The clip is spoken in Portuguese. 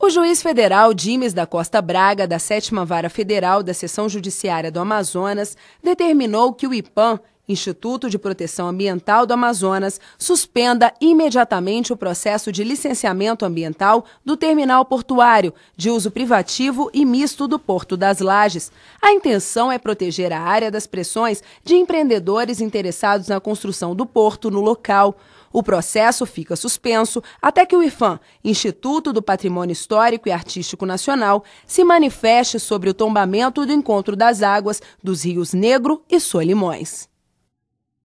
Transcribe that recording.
O juiz federal Dimes da Costa Braga, da 7 Vara Federal da Seção Judiciária do Amazonas, determinou que o IPAM Instituto de Proteção Ambiental do Amazonas suspenda imediatamente o processo de licenciamento ambiental do terminal portuário, de uso privativo e misto do Porto das Lajes. A intenção é proteger a área das pressões de empreendedores interessados na construção do porto no local. O processo fica suspenso até que o IFAM, Instituto do Patrimônio Histórico e Artístico Nacional, se manifeste sobre o tombamento do encontro das águas dos rios Negro e Solimões.